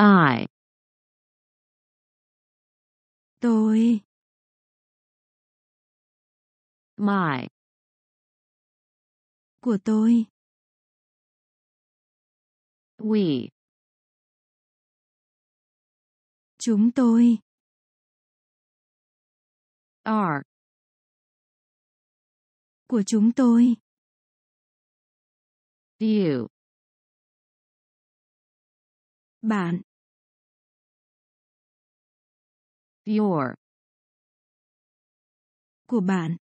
I tôi my của tôi we chúng tôi are của chúng tôi you bạn Your. Của bạn.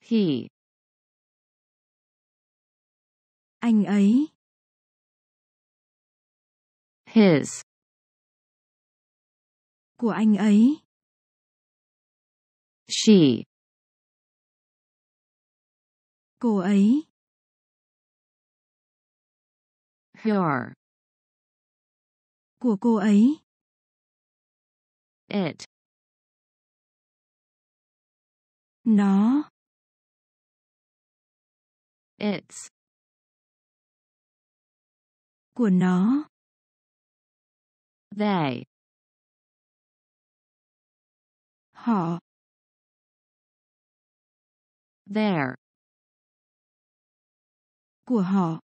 He. Anh ấy. His. Của anh ấy. She. Cô ấy. Her. Của cô ấy. It. Nó. It's. Của nó. They. Họ. There. Của họ.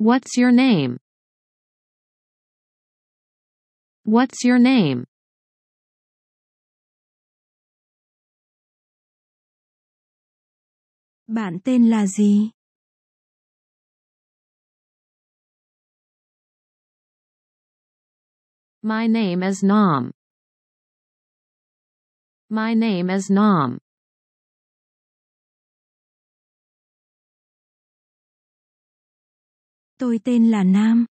What's your name? What's your name? Bạn tên là gì? My name is Nam. My name is Nam. Tôi tên là Nam.